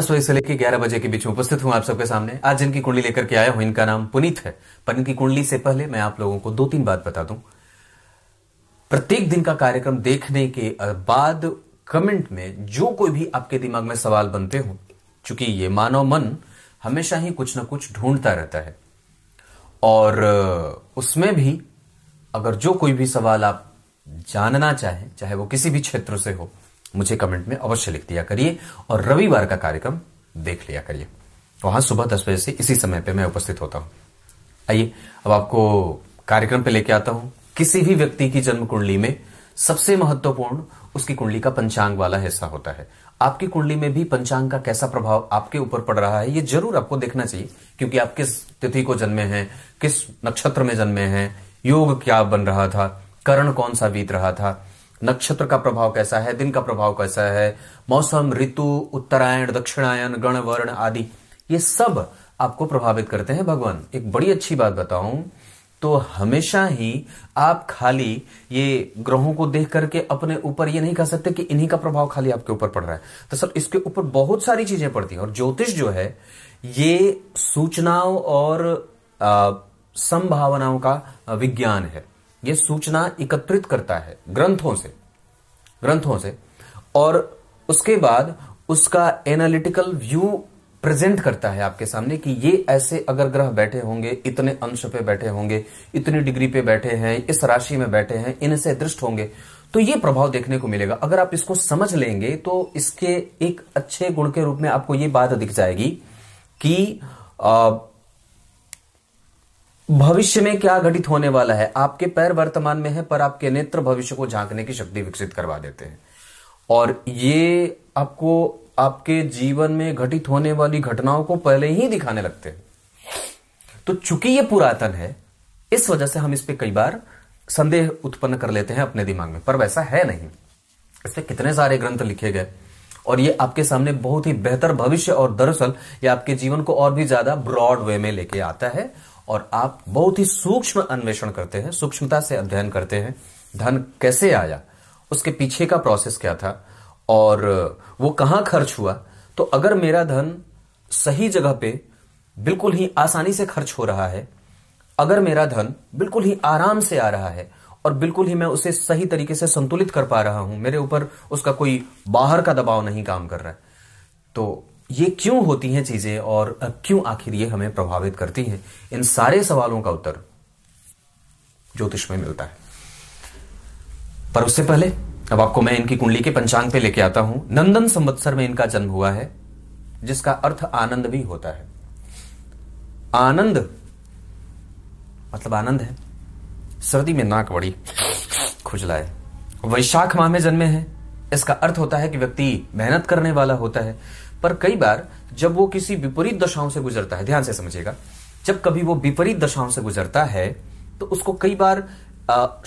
दस बजे से लेकर ग्यारह बजे के बीच उपस्थित हूँ आप सबके सामने आज जिनकी कुंडली लेकर के आया हूं इनका नाम पुनीत है पर इनकी कुंडली से पहले मैं आप लोगों को दो तीन बात बता दूं प्रत्येक दिन का कार्यक्रम देखने के बाद कमेंट में जो कोई भी आपके दिमाग में सवाल बनते हो चूंकि ये मानव मन हमेशा ही कुछ ना कुछ ढूंढता रहता है और उसमें भी अगर जो कोई भी सवाल आप जानना चाहें चाहे वो किसी भी क्षेत्र से हो मुझे कमेंट में अवश्य लिख दिया करिए और रविवार का कार्यक्रम देख लिया करिए वहां सुबह दस बजे से इसी समय पर मैं उपस्थित होता हूं आइए अब आपको कार्यक्रम पे लेके आता हूं किसी भी व्यक्ति की जन्म कुंडली में सबसे महत्वपूर्ण उसकी कुंडली का पंचांग वाला हिस्सा होता है आपकी कुंडली में भी पंचांग का कैसा प्रभाव आपके ऊपर पड़ रहा है ये जरूर आपको देखना चाहिए क्योंकि आप किस तिथि को जन्मे हैं किस नक्षत्र में जन्मे हैं योग क्या बन रहा था करण कौन सा बीत रहा था नक्षत्र का प्रभाव कैसा है दिन का प्रभाव कैसा है मौसम ऋतु उत्तरायण दक्षिणायन गण वर्ण आदि ये सब आपको प्रभावित करते हैं भगवान एक बड़ी अच्छी बात बताऊं तो हमेशा ही आप खाली ये ग्रहों को देख करके अपने ऊपर ये नहीं कह सकते कि इन्हीं का प्रभाव खाली आपके ऊपर पड़ रहा है तो सर इसके ऊपर बहुत सारी चीजें पड़ती हैं और ज्योतिष जो है ये सूचनाओं और आ, संभावनाओं का विज्ञान है ये सूचना एकत्रित करता है ग्रंथों से ग्रंथों से और उसके बाद उसका एनालिटिकल व्यू प्रेजेंट करता है आपके सामने कि ये ऐसे अगर ग्रह बैठे होंगे इतने अंश पे बैठे होंगे इतनी डिग्री पे बैठे हैं इस राशि में बैठे हैं इनसे दृष्ट होंगे तो ये प्रभाव देखने को मिलेगा अगर आप इसको समझ लेंगे तो इसके एक अच्छे गुण के रूप में आपको ये बात दिख जाएगी कि आ, भविष्य में क्या घटित होने वाला है आपके पैर वर्तमान में है पर आपके नेत्र भविष्य को झांकने की शक्ति विकसित करवा देते हैं और ये आपको आपके जीवन में घटित होने वाली घटनाओं को पहले ही दिखाने लगते हैं तो चूंकि ये पुरातन है इस वजह से हम इस पर कई बार संदेह उत्पन्न कर लेते हैं अपने दिमाग में पर वैसा है नहीं इस पर कितने सारे ग्रंथ लिखे गए और ये आपके सामने बहुत ही बेहतर भविष्य और दरअसल ये आपके जीवन को और भी ज्यादा ब्रॉड वे में लेके आता है और आप बहुत ही सूक्ष्म अन्वेषण करते हैं सूक्ष्मता से अध्ययन करते हैं धन कैसे आया उसके पीछे का प्रोसेस क्या था और वो कहाँ खर्च हुआ तो अगर मेरा धन सही जगह पे बिल्कुल ही आसानी से खर्च हो रहा है अगर मेरा धन बिल्कुल ही आराम से आ रहा है और बिल्कुल ही मैं उसे सही तरीके से संतुलित कर पा रहा हूं मेरे ऊपर उसका कोई बाहर का दबाव नहीं काम कर रहा है तो ये क्यों होती हैं चीजें और क्यों आखिर ये हमें प्रभावित करती हैं इन सारे सवालों का उत्तर ज्योतिष में मिलता है पर उससे पहले अब आपको मैं इनकी कुंडली के पंचांग पे लेके आता हूं नंदन संवत्सर में इनका जन्म हुआ है जिसका अर्थ आनंद भी होता है आनंद मतलब आनंद है सर्दी में नाक बड़ी खुजलाए वैशाख माह में जन्मे हैं इसका अर्थ होता है कि व्यक्ति मेहनत करने वाला होता है पर कई बार जब वो किसी विपरीत दशाओं से गुजरता है ध्यान से समझिएगा जब कभी वो विपरीत दशाओं से गुजरता है तो उसको कई बार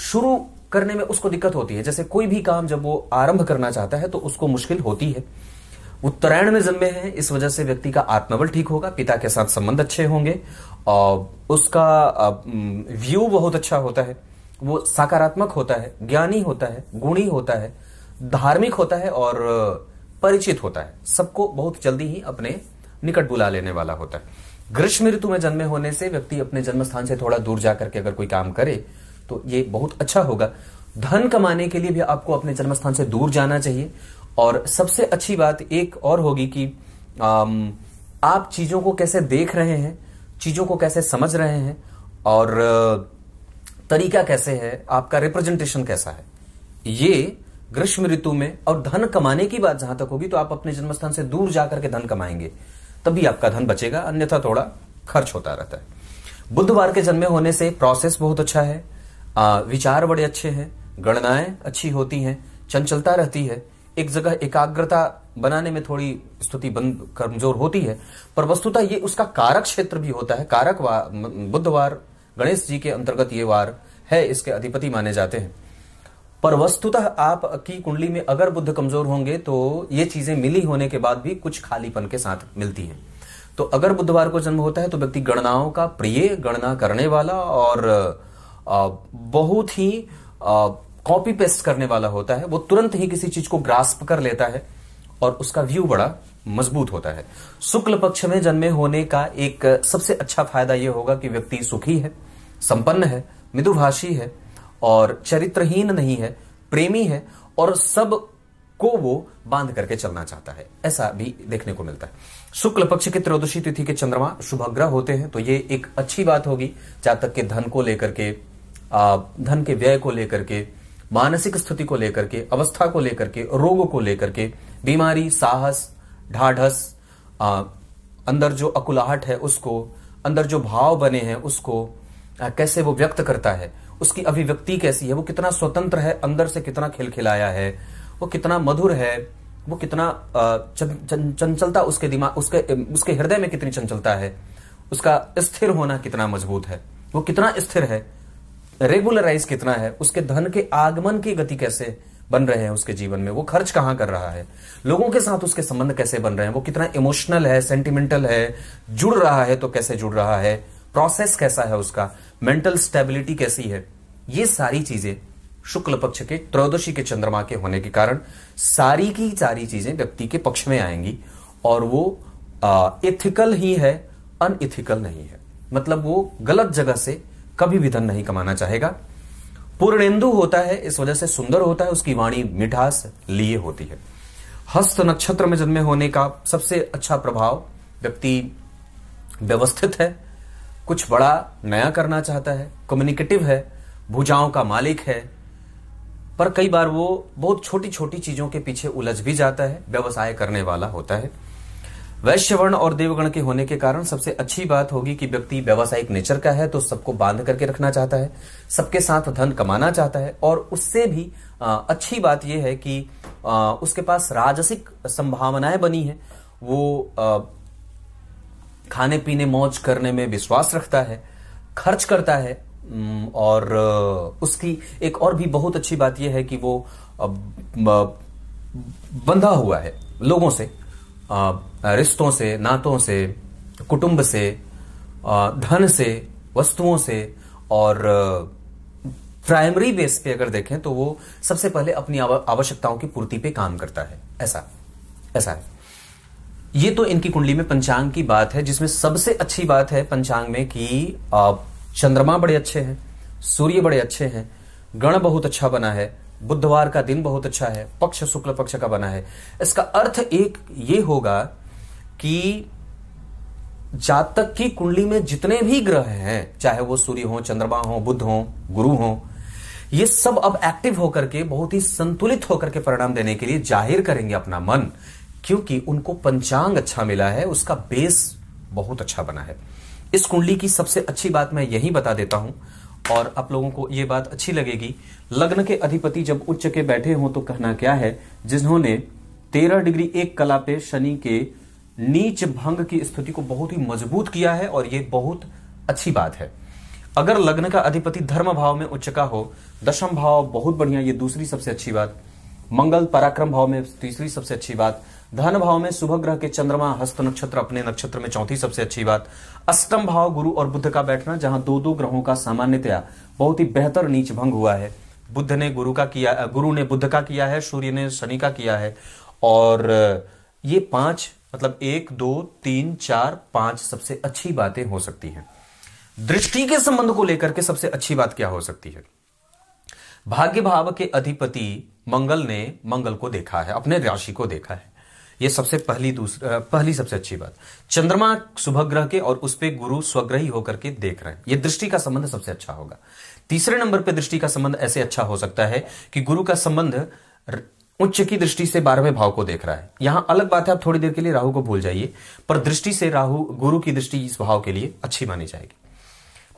शुरू करने में उसको दिक्कत होती है जैसे कोई भी काम जब वो आरंभ करना चाहता है तो उसको मुश्किल होती है उत्तरायण में जन्मे हैं इस वजह से व्यक्ति का आत्मबल ठीक होगा पिता के साथ संबंध अच्छे होंगे और उसका व्यू बहुत अच्छा होता है वो सकारात्मक होता है ज्ञानी होता है गुणी होता है धार्मिक होता है और परिचित होता है सबको बहुत जल्दी ही अपने निकट बुला लेने वाला होता है ग्रीष्म ऋतु में जन्मे होने से व्यक्ति अपने जन्म स्थान से थोड़ा दूर जाकर के अगर कोई काम करे तो ये बहुत अच्छा होगा धन कमाने के लिए भी आपको अपने जन्म स्थान से दूर जाना चाहिए और सबसे अच्छी बात एक और होगी कि आप चीजों को कैसे देख रहे हैं चीजों को कैसे समझ रहे हैं और तरीका कैसे है आपका रिप्रेजेंटेशन कैसा है ये ग्रीष्म ऋतु में और धन कमाने की बात जहां तक होगी तो आप अपने जन्मस्थान से दूर जाकर के धन कमाएंगे तभी आपका धन बचेगा अन्यथा थोड़ा खर्च होता रहता है बुधवार के जन्मे होने से प्रोसेस बहुत अच्छा है आ, विचार बड़े अच्छे हैं गणनाएं अच्छी होती हैं चंचलता रहती है एक जगह एकाग्रता बनाने में थोड़ी स्तुति बंद कमजोर होती है पर वस्तुतः ये उसका कारक क्षेत्र भी होता है कारक बुधवार गणेश जी के अंतर्गत ये वार है इसके अधिपति माने जाते हैं पर वस्तुतः आपकी कुंडली में अगर बुद्ध कमजोर होंगे तो ये चीजें मिली होने के बाद भी कुछ खालीपन के साथ मिलती हैं तो अगर बुधवार को जन्म होता है तो व्यक्ति गणनाओं का प्रिय गणना करने वाला और बहुत ही कॉपी पेस्ट करने वाला होता है वो तुरंत ही किसी चीज को ग्रास्प कर लेता है और उसका व्यू बड़ा मजबूत होता है शुक्ल पक्ष में जन्मे होने का एक सबसे अच्छा फायदा यह होगा कि व्यक्ति सुखी है संपन्न है मृदुभाषी है और चरित्रहीन नहीं है प्रेमी है और सब को वो बांध करके चलना चाहता है ऐसा भी देखने को मिलता है शुक्ल पक्ष की त्रयोदशी तिथि के चंद्रमा शुभग्रह होते हैं तो ये एक अच्छी बात होगी जातक के धन को लेकर के धन के व्यय को लेकर के मानसिक स्थिति को लेकर के अवस्था को लेकर के रोग को लेकर के बीमारी साहस ढाढ़स अंदर जो अकुलाहट है उसको अंदर जो भाव बने हैं उसको कैसे वो व्यक्त करता है उसकी अभिव्यक्ति कैसी है वो कितना स्वतंत्र है अंदर से कितना खिल खिलाया है वो कितना मधुर है वो कितना चंचलता उसके दिमाग उसके उसके हृदय में कितनी चंचलता है उसका स्थिर होना कितना मजबूत है वो कितना स्थिर है रेगुलराइज कितना है उसके धन के आगमन की गति कैसे बन रहे हैं उसके जीवन में वो खर्च कहां कर रहा है लोगों के साथ उसके संबंध कैसे बन रहे हैं वो कितना इमोशनल है सेंटिमेंटल है जुड़ रहा है तो कैसे जुड़ रहा है प्रोसेस कैसा है उसका मेंटल स्टेबिलिटी कैसी है ये सारी चीजें शुक्ल पक्ष के त्रयोदशी के चंद्रमा के होने के कारण सारी की सारी चीजें व्यक्ति के पक्ष में आएंगी और वो इथिकल ही है अनइथिकल नहीं है मतलब वो गलत जगह से कभी भी धन नहीं कमाना चाहेगा पूर्णेंदु होता है इस वजह से सुंदर होता है उसकी वाणी मिठास लिए होती है हस्त नक्षत्र में जन्मे होने का सबसे अच्छा प्रभाव व्यक्ति व्यवस्थित है कुछ बड़ा नया करना चाहता है कम्युनिकेटिव है भुजाओं का मालिक है पर कई बार वो बहुत छोटी छोटी चीजों के पीछे उलझ भी जाता है व्यवसाय करने वाला होता है वैश्य वर्ण और देवगण के होने के कारण सबसे अच्छी बात होगी कि व्यक्ति व्यावसायिक नेचर का है तो सबको बांध करके रखना चाहता है सबके साथ धन कमाना चाहता है और उससे भी आ, अच्छी बात यह है कि आ, उसके पास राजसिक संभावनाएं बनी है वो आ, खाने पीने मौज करने में विश्वास रखता है खर्च करता है और उसकी एक और भी बहुत अच्छी बात यह है कि वो बंधा हुआ है लोगों से रिश्तों से नातों से कुटुंब से धन से वस्तुओं से और प्राइमरी बेस पे अगर देखें तो वो सबसे पहले अपनी आवश्यकताओं की पूर्ति पे काम करता है ऐसा ऐसा है ये तो इनकी कुंडली में पंचांग की बात है जिसमें सबसे अच्छी बात है पंचांग में कि चंद्रमा बड़े अच्छे हैं सूर्य बड़े अच्छे हैं गण बहुत अच्छा बना है बुधवार का दिन बहुत अच्छा है पक्ष शुक्ल पक्ष का बना है इसका अर्थ एक ये होगा कि जातक की कुंडली में जितने भी ग्रह हैं चाहे वो सूर्य हो चंद्रमा हो बुद्ध हो गुरु हो ये सब अब एक्टिव होकर के बहुत ही संतुलित होकर के परिणाम देने के लिए जाहिर करेंगे अपना मन क्योंकि उनको पंचांग अच्छा मिला है उसका बेस बहुत अच्छा बना है इस कुंडली की सबसे अच्छी बात मैं यही बता देता हूं और आप लोगों को ये बात अच्छी लगेगी लग्न के अधिपति जब उच्च के बैठे हों तो कहना क्या है जिन्होंने तेरह डिग्री एक कला पे शनि के नीच भंग की स्थिति को बहुत ही मजबूत किया है और ये बहुत अच्छी बात है अगर लग्न का अधिपति धर्म भाव में उच्च का हो दशम भाव बहुत बढ़िया ये दूसरी सबसे अच्छी बात मंगल पराक्रम भाव में तीसरी सबसे अच्छी बात धन भाव में शुभ ग्रह के चंद्रमा हस्त नक्षत्र अपने नक्षत्र में चौथी सबसे अच्छी बात अष्टम भाव गुरु और बुद्ध का बैठना जहां दो दो ग्रहों का सामान्यतया बहुत ही बेहतर नीच भंग हुआ है बुद्ध ने गुरु का किया गुरु ने बुद्ध का किया है सूर्य ने शनि का किया है और ये पांच मतलब एक दो तीन चार पांच सबसे अच्छी बातें हो सकती हैं दृष्टि के संबंध को लेकर के सबसे अच्छी बात क्या हो सकती है भाग्य भाव के अधिपति मंगल ने मंगल को देखा है अपने राशि को देखा है ये सबसे पहली दूसरी पहली सबसे अच्छी बात चंद्रमा सुबह ग्रह के और उस पर गुरु स्वग्रही होकर के देख रहे हैं ये दृष्टि का संबंध सबसे अच्छा होगा तीसरे नंबर पर दृष्टि का संबंध ऐसे अच्छा हो सकता है कि गुरु का संबंध उच्च की दृष्टि से बारहवें भाव को देख रहा है यहां अलग बात है आप थोड़ी देर के लिए राहु को भूल जाइए पर दृष्टि से राहु गुरु की दृष्टि इस भाव के लिए अच्छी मानी जाएगी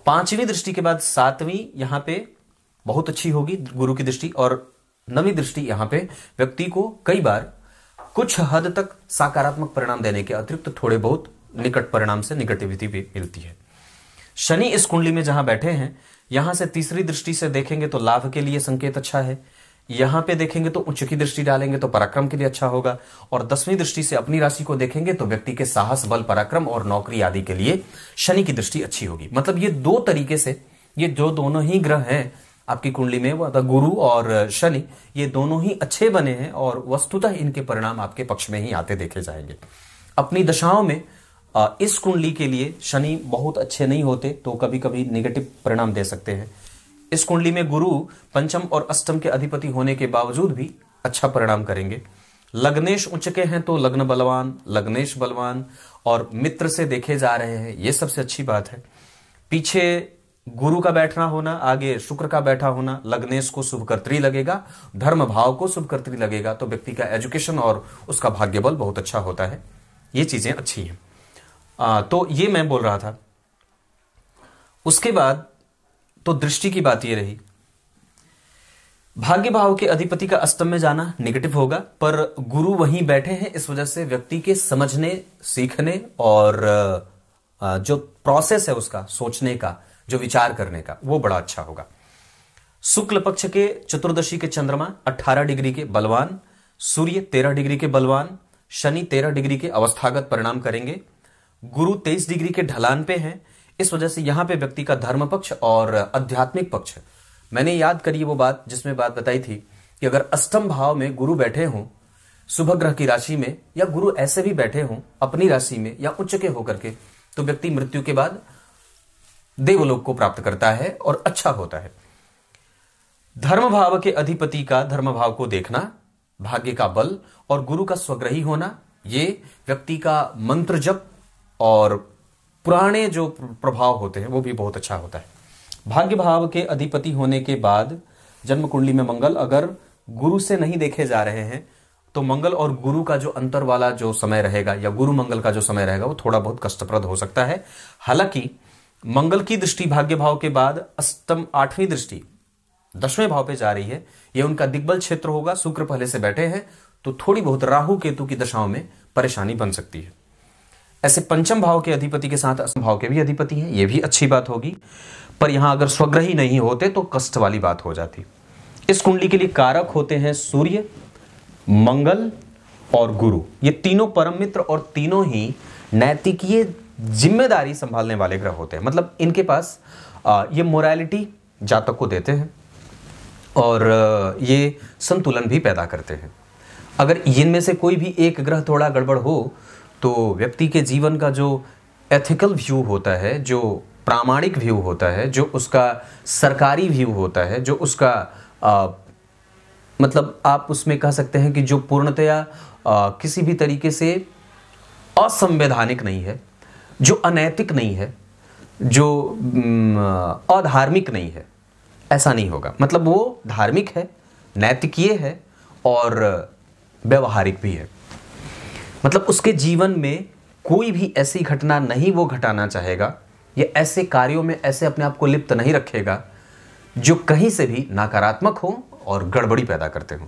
पांचवी दृष्टि के बाद सातवीं यहां पे बहुत अच्छी होगी गुरु की दृष्टि और नवी दृष्टि यहां पे व्यक्ति को कई बार कुछ हद तक सकारात्मक परिणाम देने के अतिरिक्त थोड़े बहुत निकट परिणाम से निगेटिविटी भी मिलती है शनि इस कुंडली में जहां बैठे हैं यहां से तीसरी दृष्टि से देखेंगे तो लाभ के लिए संकेत अच्छा है यहां पे देखेंगे तो उच्च की दृष्टि डालेंगे तो पराक्रम के लिए अच्छा होगा और दसवीं दृष्टि से अपनी राशि को देखेंगे तो व्यक्ति के साहस बल पराक्रम और नौकरी आदि के लिए शनि की दृष्टि अच्छी होगी मतलब ये दो तरीके से ये जो दोनों ही ग्रह हैं आपकी कुंडली में वो गुरु और शनि ये दोनों ही अच्छे बने हैं और वस्तुतः इनके परिणाम आपके पक्ष में ही आते देखे जाएंगे अपनी दशाओं में इस कुंडली के लिए शनि बहुत अच्छे नहीं होते तो कभी कभी नेगेटिव परिणाम दे सकते हैं इस कुंडली में गुरु पंचम और अष्टम के अधिपति होने के बावजूद भी अच्छा परिणाम करेंगे लग्नेश उच्च के हैं तो लग्न बलवान लग्नेश बलवान और मित्र से देखे जा रहे हैं ये सबसे अच्छी बात है पीछे गुरु का बैठना होना आगे शुक्र का बैठा होना लग्नेश को शुभकर्तरी लगेगा धर्म भाव को शुभकर्तरी लगेगा तो व्यक्ति का एजुकेशन और उसका भाग्य बल बहुत अच्छा होता है ये चीजें अच्छी हैं आ, तो ये मैं बोल रहा था उसके बाद तो दृष्टि की बात ये रही भाग्य भाव के अधिपति का अष्टम में जाना निगेटिव होगा पर गुरु वहीं बैठे हैं इस वजह से व्यक्ति के समझने सीखने और जो प्रोसेस है उसका सोचने का जो विचार करने का वो बड़ा अच्छा होगा शुक्ल पक्ष के चतुर्दशी के चंद्रमा 18 डिग्री के बलवान सूर्य 13 डिग्री के बलवान शनि 13 डिग्री के अवस्थागत परिणाम करेंगे गुरु 23 डिग्री के ढलान पे हैं इस वजह से यहां पे व्यक्ति का धर्म पक्ष और आध्यात्मिक पक्ष मैंने याद करी वो बात जिसमें बात बताई थी कि अगर अष्टम भाव में गुरु बैठे हों शुभ ग्रह की राशि में या गुरु ऐसे भी बैठे हों अपनी राशि में या उच्च के होकर के तो व्यक्ति मृत्यु के बाद देवलोक को प्राप्त करता है और अच्छा होता है धर्म भाव के अधिपति का धर्म भाव को देखना भाग्य का बल और गुरु का स्वग्रही होना ये व्यक्ति का मंत्र जप और पुराने जो प्रभाव होते हैं वो भी बहुत अच्छा होता है भाग्य भाव के अधिपति होने के बाद जन्म कुंडली में मंगल अगर गुरु से नहीं देखे जा रहे हैं तो मंगल और गुरु का जो अंतर वाला जो समय रहेगा या गुरु मंगल का जो समय रहेगा वो थोड़ा बहुत कष्टप्रद हो सकता है हालांकि मंगल की दृष्टि भाग्य भाव के बाद अष्टम आठवीं दृष्टि दसवें भाव पे जा रही है यह उनका दिग्बल क्षेत्र होगा शुक्र पहले से बैठे हैं तो थोड़ी बहुत राहु केतु की दशाओं में परेशानी बन सकती है ऐसे पंचम भाव के अधिपति के साथ अष्टम भाव के भी अधिपति हैं यह भी अच्छी बात होगी पर यहां अगर स्वग्रही नहीं होते तो कष्ट वाली बात हो जाती इस कुंडली के लिए कारक होते हैं सूर्य मंगल और गुरु ये तीनों परम मित्र और तीनों ही नैतिकीय जिम्मेदारी संभालने वाले ग्रह होते हैं मतलब इनके पास ये मोरालिटी जातक को देते हैं और ये संतुलन भी पैदा करते हैं अगर इनमें से कोई भी एक ग्रह थोड़ा गड़बड़ हो तो व्यक्ति के जीवन का जो एथिकल व्यू होता है जो प्रामाणिक व्यू होता है जो उसका सरकारी व्यू होता है जो उसका आ, मतलब आप उसमें कह सकते हैं कि जो पूर्णतया किसी भी तरीके से असंवैधानिक नहीं है जो अनैतिक नहीं है जो अधार्मिक नहीं है ऐसा नहीं होगा मतलब वो धार्मिक है नैतिकीय है और व्यवहारिक भी है मतलब उसके जीवन में कोई भी ऐसी घटना नहीं वो घटाना चाहेगा या ऐसे कार्यों में ऐसे अपने आप को लिप्त नहीं रखेगा जो कहीं से भी नकारात्मक हो और गड़बड़ी पैदा करते हों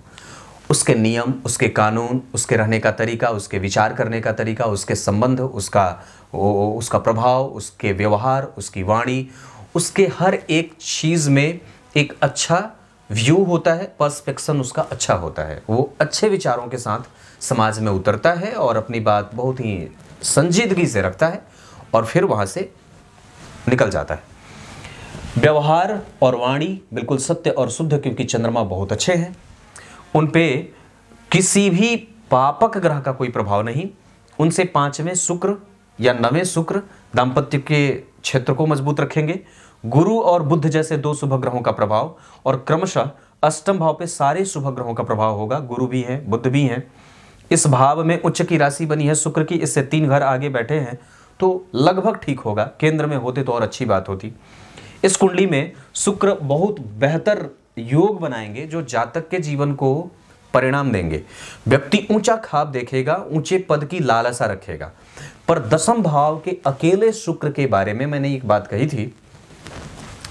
उसके नियम उसके कानून उसके रहने का तरीका उसके विचार करने का तरीका उसके संबंध उसका उसका प्रभाव उसके व्यवहार उसकी वाणी उसके हर एक चीज़ में एक अच्छा व्यू होता है पर्सपेक्शन उसका अच्छा होता है वो अच्छे विचारों के साथ समाज में उतरता है और अपनी बात बहुत ही संजीदगी से रखता है और फिर वहाँ से निकल जाता है व्यवहार और वाणी बिल्कुल सत्य और शुद्ध क्योंकि चंद्रमा बहुत अच्छे हैं उन पे किसी भी पापक ग्रह का कोई प्रभाव नहीं उनसे पांचवें शुक्र या नवें शुक्र दाम्पत्य के क्षेत्र को मजबूत रखेंगे गुरु और बुद्ध जैसे दो शुभ ग्रहों का प्रभाव और क्रमशः अष्टम भाव पे सारे शुभ ग्रहों का प्रभाव होगा गुरु भी हैं बुद्ध भी हैं इस भाव में उच्च की राशि बनी है शुक्र की इससे तीन घर आगे बैठे हैं तो लगभग ठीक होगा केंद्र में होते तो और अच्छी बात होती इस कुंडली में शुक्र बहुत बेहतर योग बनाएंगे जो जातक के जीवन को परिणाम देंगे व्यक्ति ऊंचा खाप देखेगा ऊंचे पद की लालसा रखेगा पर दसम भाव के अकेले शुक्र के बारे में मैंने एक बात कही थी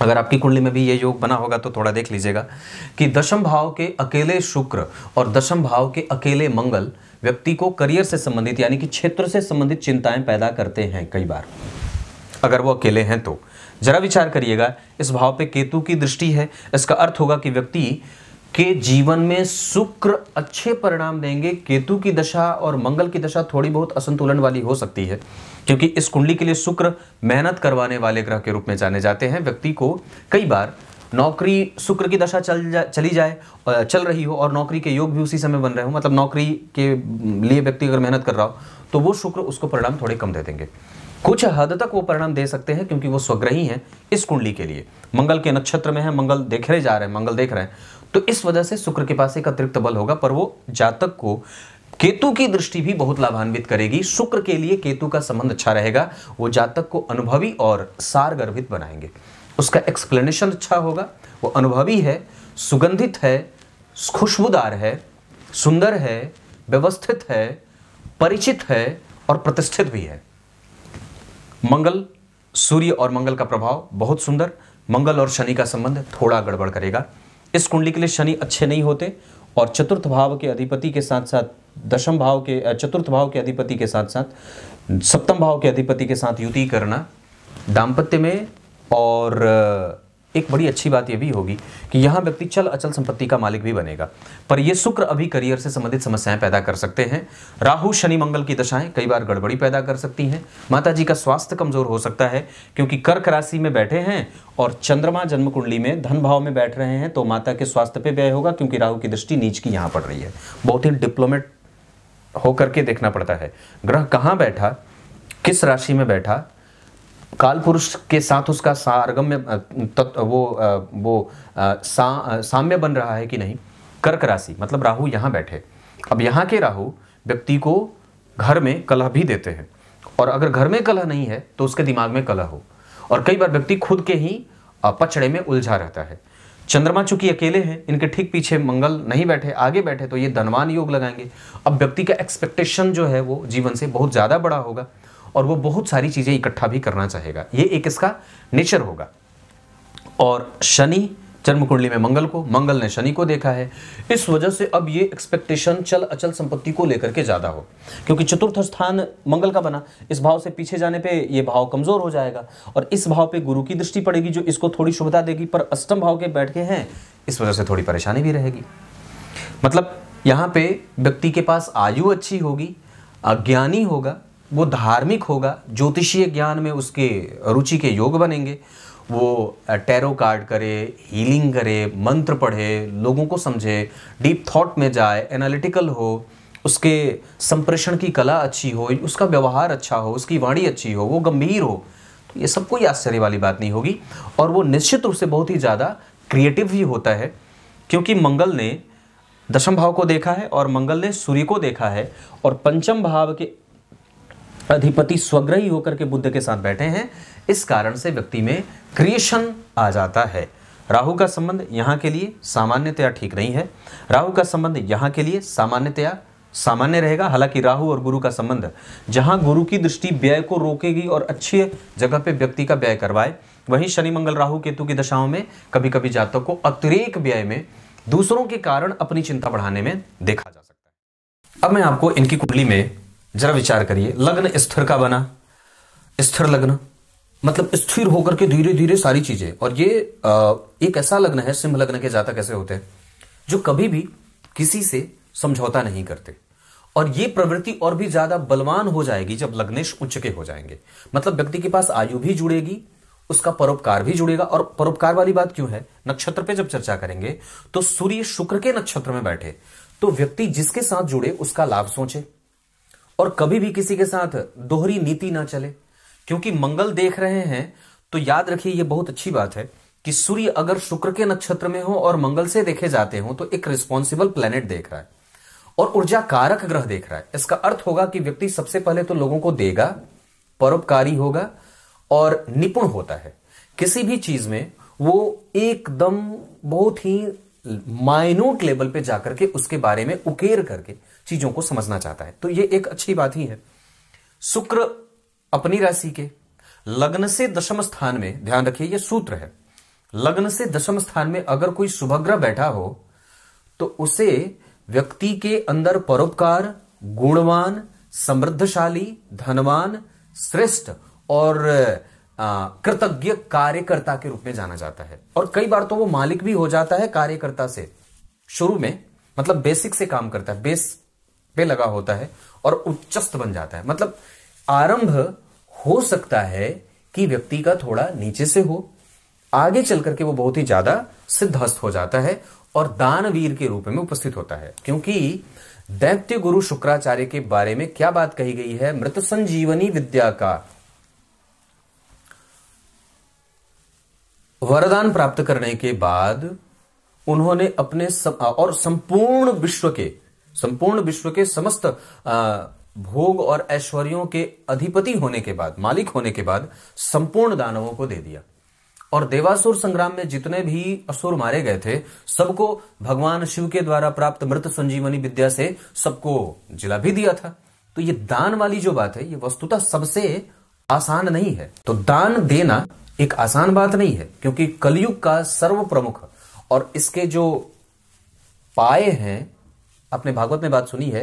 अगर आपकी कुंडली में भी ये योग बना होगा तो थोड़ा देख लीजिएगा कि दशम भाव के अकेले शुक्र और दशम भाव के अकेले मंगल व्यक्ति को करियर से संबंधित यानी कि क्षेत्र से संबंधित चिंताएं पैदा करते हैं कई बार अगर वो अकेले हैं तो जरा विचार करिएगा इस भाव पे केतु की दृष्टि है इसका अर्थ होगा कि व्यक्ति के जीवन में शुक्र अच्छे परिणाम देंगे केतु की दशा और मंगल की दशा थोड़ी बहुत असंतुलन वाली हो सकती है क्योंकि इस कुंडली के लिए शुक्र मेहनत करवाने वाले ग्रह के रूप में जाने जाते हैं व्यक्ति को कई बार नौकरी शुक्र की दशा चल जा चली जाए चल रही हो और नौकरी के योग भी उसी समय बन रहे हो मतलब नौकरी के लिए व्यक्ति अगर मेहनत कर रहा हो तो वो शुक्र उसको परिणाम थोड़े कम दे देंगे कुछ हद तक वो परिणाम दे सकते हैं क्योंकि वो स्वग्रही हैं इस कुंडली के लिए मंगल के नक्षत्र में है मंगल देख रहे जा रहे हैं मंगल देख रहे हैं तो इस वजह से शुक्र के पास एक अतिरिक्त बल होगा पर वो जातक को केतु की दृष्टि भी बहुत लाभान्वित करेगी शुक्र के लिए केतु का संबंध अच्छा रहेगा वो जातक को अनुभवी और सार गर्भित बनाएंगे उसका एक्सप्लेनेशन अच्छा होगा वो अनुभवी है सुगंधित है खुशबूदार है सुंदर है व्यवस्थित है परिचित है और प्रतिष्ठित भी है मंगल सूर्य और मंगल का प्रभाव बहुत सुंदर मंगल और शनि का संबंध थोड़ा गड़बड़ करेगा इस कुंडली के लिए शनि अच्छे नहीं होते और चतुर्थ भाव के अधिपति के साथ साथ दशम भाव के चतुर्थ भाव के अधिपति के साथ साथ सप्तम भाव के अधिपति के साथ युति करना दाम्पत्य में और एक बड़ी अच्छी बात यह भी होगी कि यहां व्यक्ति चल अचल संपत्ति का मालिक भी बनेगा पर यह शुक्र अभी करियर से संबंधित समस्याएं पैदा कर सकते हैं राहु शनि मंगल की दशाएं कई बार गड़बड़ी पैदा कर सकती हैं माता जी का स्वास्थ्य कमजोर हो सकता है क्योंकि कर्क राशि में बैठे हैं और चंद्रमा जन्म कुंडली में धन भाव में बैठ रहे हैं तो माता के स्वास्थ्य पर व्यय होगा क्योंकि राहु की दृष्टि नीच की यहां पड़ रही है बहुत ही डिप्लोमेट होकर के देखना पड़ता है ग्रह कहां बैठा किस राशि में बैठा काल पुरुष के साथ उसका सारगम्य तत्व वो वो सा, साम्य बन रहा है कि नहीं कर्क राशि मतलब राहु यहाँ बैठे अब यहाँ के राहु व्यक्ति को घर में कलह भी देते हैं और अगर घर में कलह नहीं है तो उसके दिमाग में कलह हो और कई बार व्यक्ति खुद के ही पचड़े में उलझा रहता है चंद्रमा चूंकि अकेले हैं इनके ठीक पीछे मंगल नहीं बैठे आगे बैठे तो ये धनवान योग लगाएंगे अब व्यक्ति का एक्सपेक्टेशन जो है वो जीवन से बहुत ज़्यादा बड़ा होगा और वो बहुत सारी चीज़ें इकट्ठा भी करना चाहेगा ये एक इसका नेचर होगा और शनि जन्म कुंडली में मंगल को मंगल ने शनि को देखा है इस वजह से अब ये एक्सपेक्टेशन चल अचल संपत्ति को लेकर के ज़्यादा हो क्योंकि चतुर्थ स्थान मंगल का बना इस भाव से पीछे जाने पे ये भाव कमज़ोर हो जाएगा और इस भाव पे गुरु की दृष्टि पड़ेगी जो इसको थोड़ी शुभता देगी पर अष्टम भाव के बैठ के हैं इस वजह से थोड़ी परेशानी भी रहेगी मतलब यहाँ पे व्यक्ति के पास आयु अच्छी होगी अज्ञानी होगा वो धार्मिक होगा ज्योतिषीय ज्ञान में उसके रुचि के योग बनेंगे वो टैरो कार्ड करे हीलिंग करे मंत्र पढ़े लोगों को समझे डीप थॉट में जाए एनालिटिकल हो उसके संप्रेषण की कला अच्छी हो उसका व्यवहार अच्छा हो उसकी वाणी अच्छी हो वो गंभीर हो तो ये सब कोई आश्चर्य वाली बात नहीं होगी और वो निश्चित रूप से बहुत ही ज़्यादा क्रिएटिव भी होता है क्योंकि मंगल ने दशम भाव को देखा है और मंगल ने सूर्य को देखा है और पंचम भाव के अधिपति स्वग्रही होकर के बुद्ध के साथ बैठे हैं इस कारण से व्यक्ति में क्रिएशन आ जाता है राहु का संबंध यहाँ के लिए सामान्यतया ठीक नहीं है राहु का संबंध यहाँ के लिए सामान्यतया सामान्य रहेगा हालांकि राहु और गुरु का संबंध जहाँ गुरु की दृष्टि व्यय को रोकेगी और अच्छी जगह पे व्यक्ति का व्यय करवाए वहीं शनि मंगल राहु केतु की दशाओं में कभी कभी जातक को अतिरेक व्यय में दूसरों के कारण अपनी चिंता बढ़ाने में देखा जा सकता है अब मैं आपको इनकी कुंडली में जरा विचार करिए लग्न स्थिर का बना स्थिर लग्न मतलब स्थिर होकर के धीरे धीरे सारी चीजें और ये आ, एक ऐसा लग्न है सिंह लग्न के जाता कैसे होते हैं जो कभी भी किसी से समझौता नहीं करते और ये प्रवृत्ति और भी ज्यादा बलवान हो जाएगी जब लग्नेश उच्च के हो जाएंगे मतलब व्यक्ति के पास आयु भी जुड़ेगी उसका परोपकार भी जुड़ेगा और परोपकार वाली बात क्यों है नक्षत्र पे जब चर्चा करेंगे तो सूर्य शुक्र के नक्षत्र में बैठे तो व्यक्ति जिसके साथ जुड़े उसका लाभ सोचे और कभी भी किसी के साथ दोहरी नीति ना चले क्योंकि मंगल देख रहे हैं तो याद रखिए यह बहुत अच्छी बात है कि सूर्य अगर शुक्र के नक्षत्र में हो और मंगल से देखे जाते हो तो एक रिस्पॉन्सिबल प्लेनेट देख रहा है और ऊर्जा कारक ग्रह देख रहा है इसका अर्थ होगा कि व्यक्ति सबसे पहले तो लोगों को देगा परोपकारी होगा और निपुण होता है किसी भी चीज में वो एकदम बहुत ही माइनूट लेवल पे जाकर के उसके बारे में उकेर करके चीजों को समझना चाहता है तो ये एक अच्छी बात ही है शुक्र अपनी राशि के लग्न से दशम स्थान में ध्यान रखिए यह सूत्र है लग्न से दशम स्थान में अगर कोई शुभग्रह बैठा हो तो उसे व्यक्ति के अंदर परोपकार गुणवान समृद्धशाली धनवान श्रेष्ठ और कृतज्ञ कार्यकर्ता के रूप में जाना जाता है और कई बार तो वो मालिक भी हो जाता है कार्यकर्ता से शुरू में मतलब बेसिक से काम करता है बेस पे लगा होता है और उच्चस्त बन जाता है मतलब आरंभ हो सकता है कि व्यक्ति का थोड़ा नीचे से हो आगे चल करके वो बहुत ही ज्यादा सिद्धस्त हो जाता है और दानवीर के रूप में उपस्थित होता है क्योंकि दैत्य गुरु शुक्राचार्य के बारे में क्या बात कही गई है मृत संजीवनी विद्या का वरदान प्राप्त करने के बाद उन्होंने अपने सम, और संपूर्ण विश्व के संपूर्ण विश्व के समस्त भोग और ऐश्वर्यों के अधिपति होने के बाद मालिक होने के बाद संपूर्ण दानवों को दे दिया और देवासुर संग्राम में जितने भी असुर मारे गए थे सबको भगवान शिव के द्वारा प्राप्त मृत संजीवनी विद्या से सबको जिला भी दिया था तो ये दान वाली जो बात है ये वस्तुतः सबसे आसान नहीं है तो दान देना एक आसान बात नहीं है क्योंकि कलयुग का सर्व प्रमुख और इसके जो पाए हैं आपने भागवत में बात सुनी है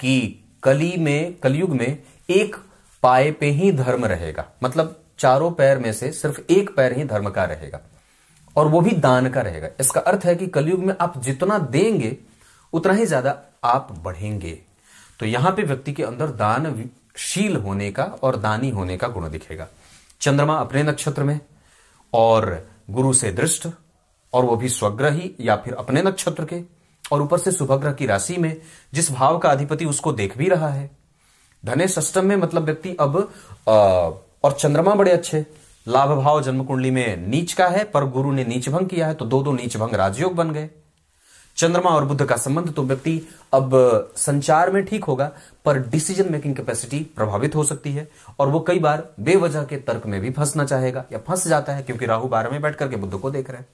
कि कली में कलयुग में एक पाए पे ही धर्म रहेगा मतलब चारों पैर में से सिर्फ एक पैर ही धर्म का रहेगा और वो भी दान का रहेगा इसका अर्थ है कि कलयुग में आप जितना देंगे उतना ही ज्यादा आप बढ़ेंगे तो यहां पे व्यक्ति के अंदर दानशील होने का और दानी होने का गुण दिखेगा चंद्रमा अपने नक्षत्र में और गुरु से दृष्ट और वो भी स्वग्रही या फिर अपने नक्षत्र के और ऊपर से सुभग्रह की राशि में जिस भाव का अधिपति उसको देख भी रहा है धने सष्टम में मतलब व्यक्ति अब आ, और चंद्रमा बड़े अच्छे लाभ भाव जन्म कुंडली में नीच का है पर गुरु ने नीच भंग किया है तो दो दो नीच भंग राजयोग बन गए चंद्रमा और बुद्ध का संबंध तो व्यक्ति अब संचार में ठीक होगा पर डिसीजन मेकिंग कैपेसिटी प्रभावित हो सकती है और वो कई बार बेवजह के तर्क में भी फंसना चाहेगा या फंस जाता है क्योंकि राहु बारह में बैठ करके बुद्ध को देख रहे हैं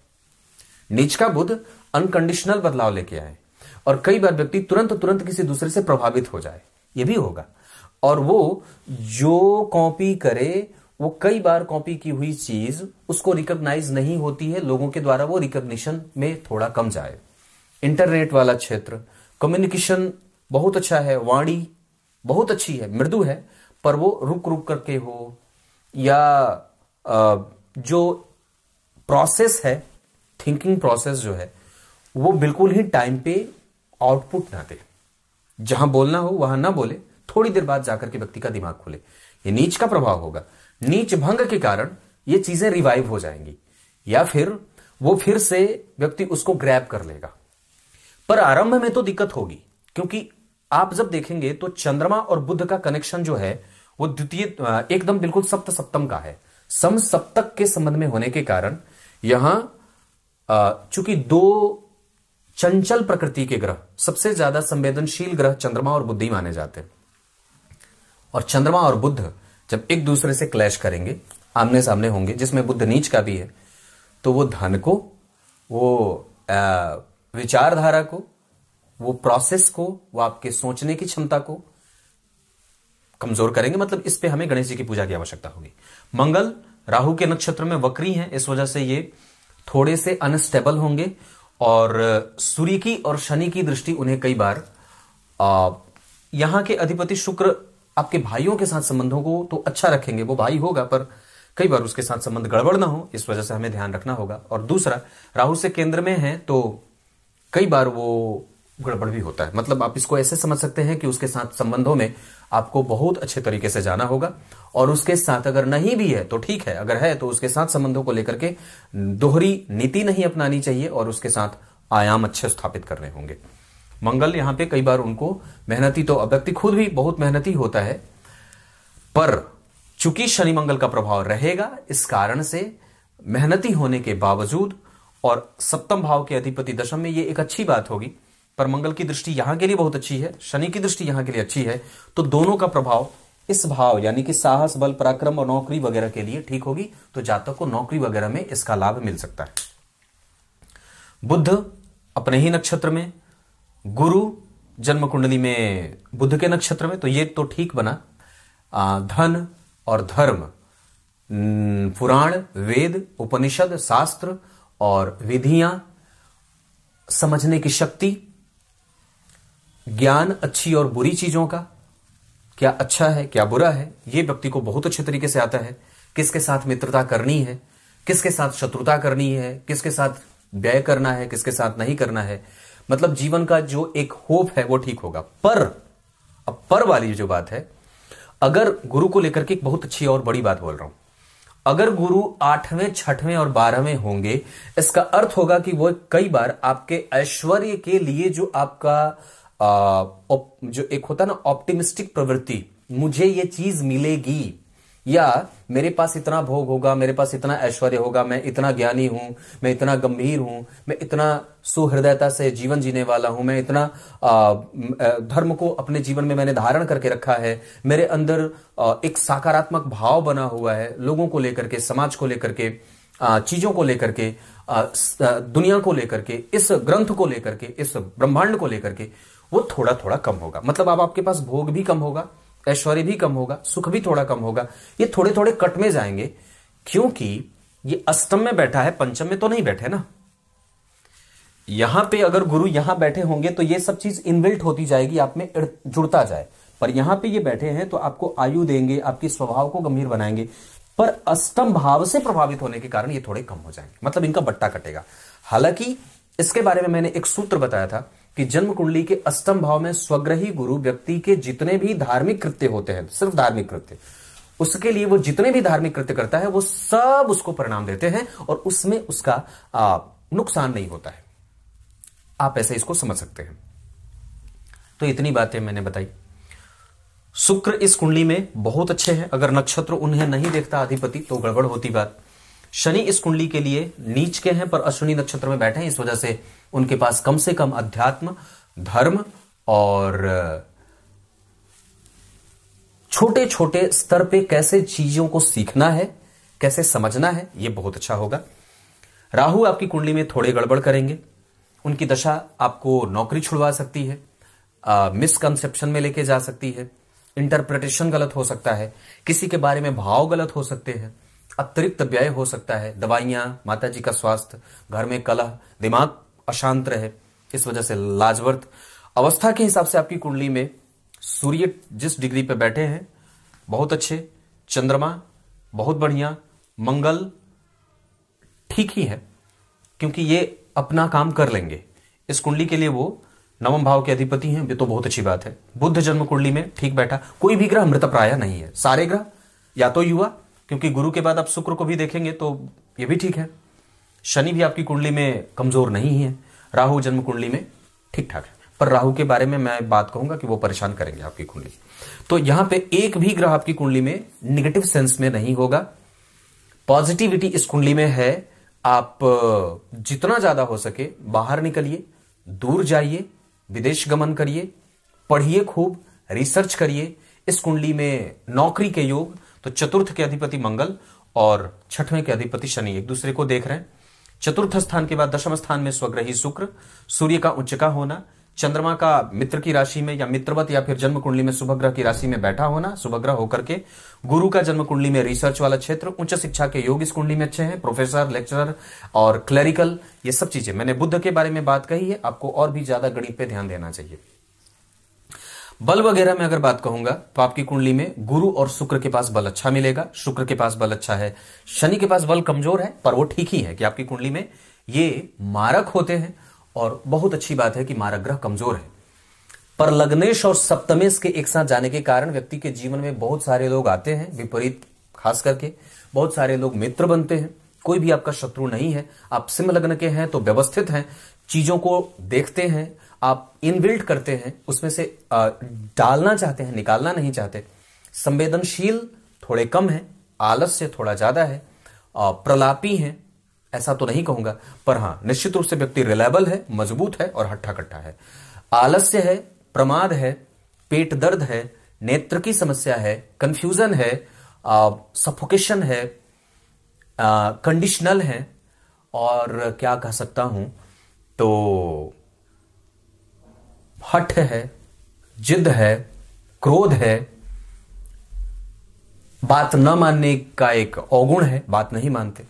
नीच का बुद्ध अनकंडीशनल बदलाव लेके आए और कई बार व्यक्ति तुरंत तुरंत किसी दूसरे से प्रभावित हो जाए ये भी होगा और वो जो कॉपी करे वो कई बार कॉपी की हुई चीज उसको रिकॉग्नाइज नहीं होती है लोगों के द्वारा वो रिकॉग्निशन में थोड़ा कम जाए इंटरनेट वाला क्षेत्र कम्युनिकेशन बहुत अच्छा है वाणी बहुत अच्छी है मृदु है पर वो रुक रुक करके हो या जो प्रोसेस है थिंकिंग प्रोसेस जो है वो बिल्कुल ही टाइम पे आउटपुट ना दे जहां बोलना हो वहां ना बोले थोड़ी देर बाद जाकर के व्यक्ति का दिमाग खोले ये नीच का प्रभाव होगा नीच भंग के कारण ये चीजें रिवाइव हो जाएंगी या फिर वो फिर से व्यक्ति उसको ग्रैप कर लेगा पर आरंभ में तो दिक्कत होगी क्योंकि आप जब देखेंगे तो चंद्रमा और बुद्ध का कनेक्शन जो है वो द्वितीय एकदम बिल्कुल सप्त सप्तम का है सम सप्तक के संबंध में होने के कारण यहां चूंकि दो चंचल प्रकृति के ग्रह सबसे ज्यादा संवेदनशील ग्रह चंद्रमा और बुद्धि माने जाते हैं और चंद्रमा और बुद्ध जब एक दूसरे से क्लैश करेंगे आमने सामने होंगे जिसमें बुद्ध नीच का भी है तो वो धन को वो आ, विचारधारा को वो प्रोसेस को वो आपके सोचने की क्षमता को कमजोर करेंगे मतलब इस पे हमें गणेश जी की पूजा की आवश्यकता होगी मंगल राहु के नक्षत्र में वक्री हैं इस वजह से ये थोड़े से अनस्टेबल होंगे और सूर्य की और शनि की दृष्टि उन्हें कई बार आ, यहां के अधिपति शुक्र आपके भाइयों के साथ संबंधों को तो अच्छा रखेंगे वो भाई होगा पर कई बार उसके साथ संबंध गड़बड़ ना हो इस वजह से हमें ध्यान रखना होगा और दूसरा राहु से केंद्र में है तो कई बार वो गड़बड़ भी होता है मतलब आप इसको ऐसे समझ सकते हैं कि उसके साथ संबंधों में आपको बहुत अच्छे तरीके से जाना होगा और उसके साथ अगर नहीं भी है तो ठीक है अगर है तो उसके साथ संबंधों को लेकर के दोहरी नीति नहीं अपनानी चाहिए और उसके साथ आयाम अच्छे स्थापित करने होंगे मंगल यहां पे कई बार उनको मेहनती तो व्यक्ति खुद भी बहुत मेहनती होता है पर चूंकि शनि मंगल का प्रभाव रहेगा इस कारण से मेहनती होने के बावजूद और सप्तम भाव के अधिपति दशम में ये एक अच्छी बात होगी पर मंगल की दृष्टि यहां के लिए बहुत अच्छी है शनि की दृष्टि यहां के लिए अच्छी है तो दोनों का प्रभाव इस भाव यानी कि साहस बल पराक्रम और नौकरी वगैरह के लिए ठीक होगी तो जातक को नौकरी वगैरह में इसका लाभ मिल सकता है बुद्ध अपने ही नक्षत्र में गुरु जन्म कुंडली में बुद्ध के नक्षत्र में तो ये तो ठीक बना आ, धन और धर्म पुराण वेद उपनिषद शास्त्र और विधियां समझने की शक्ति ज्ञान अच्छी और बुरी चीजों का क्या अच्छा है क्या बुरा है यह व्यक्ति को बहुत अच्छे तरीके से आता है किसके साथ मित्रता करनी है किसके साथ शत्रुता करनी है किसके साथ व्यय करना है किसके साथ नहीं करना है मतलब जीवन का जो एक होप है वो ठीक होगा पर अब पर वाली जो बात है अगर गुरु को लेकर के एक बहुत अच्छी और बड़ी बात बोल रहा हूं अगर गुरु आठवें छठवें और बारहवें होंगे इसका अर्थ होगा कि वो कई बार आपके ऐश्वर्य के लिए जो आपका आ, जो एक होता ना ऑप्टिमिस्टिक प्रवृत्ति मुझे ये चीज मिलेगी या मेरे पास इतना भोग होगा मेरे पास इतना ऐश्वर्य होगा मैं इतना ज्ञानी हूं मैं इतना गंभीर हूं मैं इतना सुहृदयता से जीवन जीने वाला हूं मैं इतना आ, धर्म को अपने जीवन में मैंने धारण करके रखा है मेरे अंदर आ, एक सकारात्मक भाव बना हुआ है लोगों को लेकर के समाज को लेकर के चीजों को लेकर के दुनिया को लेकर के इस ग्रंथ को लेकर के इस ब्रह्मांड को लेकर के वो थोड़ा थोड़ा कम होगा मतलब अब आपके पास भोग भी कम होगा ऐश्वर्य भी कम होगा सुख भी थोड़ा कम होगा ये थोड़े थोड़े कट में जाएंगे क्योंकि ये अष्टम में बैठा है पंचम में तो नहीं बैठे ना यहां पे अगर गुरु यहां बैठे होंगे तो ये सब चीज इनबिल्ट होती जाएगी आप में जुड़ता जाए पर यहां पे ये बैठे हैं तो आपको आयु देंगे आपके स्वभाव को गंभीर बनाएंगे पर अष्टम भाव से प्रभावित होने के कारण ये थोड़े कम हो जाएंगे मतलब इनका बट्टा कटेगा हालांकि इसके बारे में मैंने एक सूत्र बताया था कि जन्म कुंडली के अष्टम भाव में स्वग्रही गुरु व्यक्ति के जितने भी धार्मिक कृत्य होते हैं सिर्फ धार्मिक कृत्य उसके लिए वो जितने भी धार्मिक कृत्य करता है वो सब उसको परिणाम देते हैं और उसमें उसका आ, नुकसान नहीं होता है आप ऐसे इसको समझ सकते हैं तो इतनी बातें मैंने बताई शुक्र इस कुंडली में बहुत अच्छे हैं अगर नक्षत्र उन्हें नहीं देखता अधिपति तो गड़बड़ होती बात शनि इस कुंडली के लिए नीच के हैं पर अश्विनी नक्षत्र में बैठे हैं इस वजह से उनके पास कम से कम अध्यात्म धर्म और छोटे छोटे स्तर पे कैसे चीजों को सीखना है कैसे समझना है ये बहुत अच्छा होगा राहु आपकी कुंडली में थोड़े गड़बड़ करेंगे उनकी दशा आपको नौकरी छुड़वा सकती है मिसकंसेप्शन में लेके जा सकती है इंटरप्रिटेशन गलत हो सकता है किसी के बारे में भाव गलत हो सकते हैं अतिरिक्त व्यय हो सकता है दवाइयां माता जी का स्वास्थ्य घर में कलह दिमाग अशांत रहे इस वजह से लाजवर्त अवस्था के हिसाब से आपकी कुंडली में सूर्य जिस डिग्री पे बैठे हैं बहुत अच्छे चंद्रमा बहुत बढ़िया मंगल ठीक ही है क्योंकि ये अपना काम कर लेंगे इस कुंडली के लिए वो नवम भाव के अधिपति हैं ये तो बहुत अच्छी बात है बुद्ध जन्म कुंडली में ठीक बैठा कोई भी ग्रह मृत प्राय नहीं है सारे ग्रह या तो युवा क्योंकि गुरु के बाद आप शुक्र को भी देखेंगे तो ये भी ठीक है शनि भी आपकी कुंडली में कमजोर नहीं है राहु जन्म कुंडली में ठीक ठाक है पर राहु के बारे में मैं बात कहूंगा कि वो परेशान करेंगे आपकी कुंडली तो यहां पे एक भी ग्रह आपकी कुंडली में निगेटिव सेंस में नहीं होगा पॉजिटिविटी इस कुंडली में है आप जितना ज्यादा हो सके बाहर निकलिए दूर जाइए विदेश गमन करिए पढ़िए खूब रिसर्च करिए इस कुंडली में नौकरी के योग तो चतुर्थ के अधिपति मंगल और छठवें के अधिपति शनि एक दूसरे को देख रहे हैं चतुर्थ स्थान के बाद दशम स्थान में स्वग्रही शुक्र सूर्य का उच्च का होना चंद्रमा का मित्र की राशि में या मित्रवत या फिर जन्म कुंडली में शुभग्रह की राशि में बैठा होना शुभग्रह होकर के गुरु का जन्म कुंडली में रिसर्च वाला क्षेत्र उच्च शिक्षा के योग इस कुंडली में अच्छे हैं प्रोफेसर लेक्चरर और क्लरिकल ये सब चीजें मैंने बुद्ध के बारे में बात कही है आपको और भी ज्यादा गणित पे ध्यान देना चाहिए बल वगैरह में अगर बात कहूंगा तो आपकी कुंडली में गुरु और शुक्र के पास बल अच्छा मिलेगा शुक्र के पास बल अच्छा है शनि के पास बल कमजोर है पर वो ठीक ही है कि आपकी कुंडली में ये मारक होते हैं और बहुत अच्छी बात है कि मारक ग्रह कमजोर है पर लग्नेश और सप्तमेश के एक साथ जाने के कारण व्यक्ति के जीवन में बहुत सारे लोग आते हैं विपरीत खास करके बहुत सारे लोग मित्र बनते हैं कोई भी आपका शत्रु नहीं है आप सिम लग्न के हैं तो व्यवस्थित हैं चीजों को देखते हैं आप इनबिल्ट करते हैं उसमें से आ, डालना चाहते हैं निकालना नहीं चाहते संवेदनशील थोड़े कम है आलस्य थोड़ा ज्यादा है प्रलापी है ऐसा तो नहीं कहूंगा पर हां निश्चित रूप से व्यक्ति रिलायबल है मजबूत है और हट्ठा कट्ठा है आलस्य है प्रमाद है पेट दर्द है नेत्र की समस्या है कंफ्यूजन है सफोकेशन है कंडीशनल है और क्या कह सकता हूं तो हठ है जिद है क्रोध है बात न मानने का एक अवगुण है बात नहीं मानते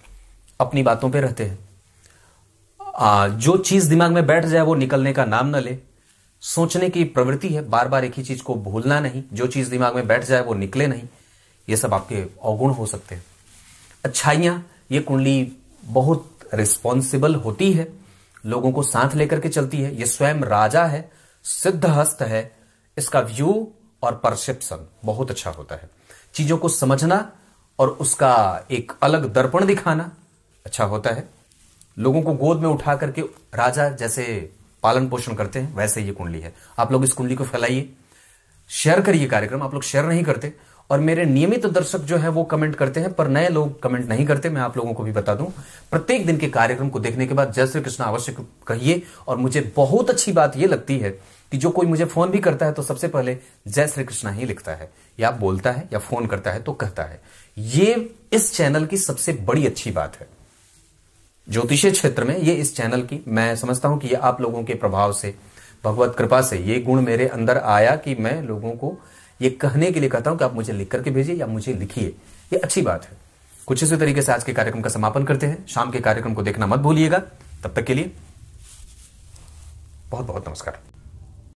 अपनी बातों पे रहते हैं आ, जो चीज दिमाग में बैठ जाए वो निकलने का नाम न ले सोचने की प्रवृत्ति है बार बार एक ही चीज को भूलना नहीं जो चीज दिमाग में बैठ जाए वो निकले नहीं ये सब आपके अवगुण हो सकते हैं अच्छाइयां ये कुंडली बहुत रिस्पॉन्सिबल होती है लोगों को साथ लेकर के चलती है ये स्वयं राजा है सिद्ध हस्त है इसका व्यू और परसेप्शन बहुत अच्छा होता है चीजों को समझना और उसका एक अलग दर्पण दिखाना अच्छा होता है लोगों को गोद में उठा करके राजा जैसे पालन पोषण करते हैं वैसे ये कुंडली है आप लोग इस कुंडली को फैलाइए शेयर करिए कार्यक्रम आप लोग शेयर नहीं करते और मेरे नियमित तो दर्शक जो है वो कमेंट करते हैं पर नए लोग कमेंट नहीं करते मैं आप लोगों को भी बता दूं प्रत्येक दिन के कार्यक्रम को देखने के बाद जय श्री कृष्ण अवश्य कहिए और मुझे बहुत अच्छी बात यह लगती है कि जो कोई मुझे फोन भी करता है तो सबसे पहले जय श्री कृष्णा ही लिखता है या बोलता है या फोन करता है तो कहता है ये इस चैनल की सबसे बड़ी अच्छी बात है ज्योतिषीय क्षेत्र में ये इस चैनल की मैं समझता हूं कि ये आप लोगों के प्रभाव से भगवत कृपा से ये गुण मेरे अंदर आया कि मैं लोगों को ये कहने के लिए कहता हूं कि आप मुझे लिख करके भेजिए या मुझे लिखिए ये अच्छी बात है कुछ इसी तरीके से आज के कार्यक्रम का समापन करते हैं शाम के कार्यक्रम को देखना मत भूलिएगा तब तक के लिए बहुत बहुत नमस्कार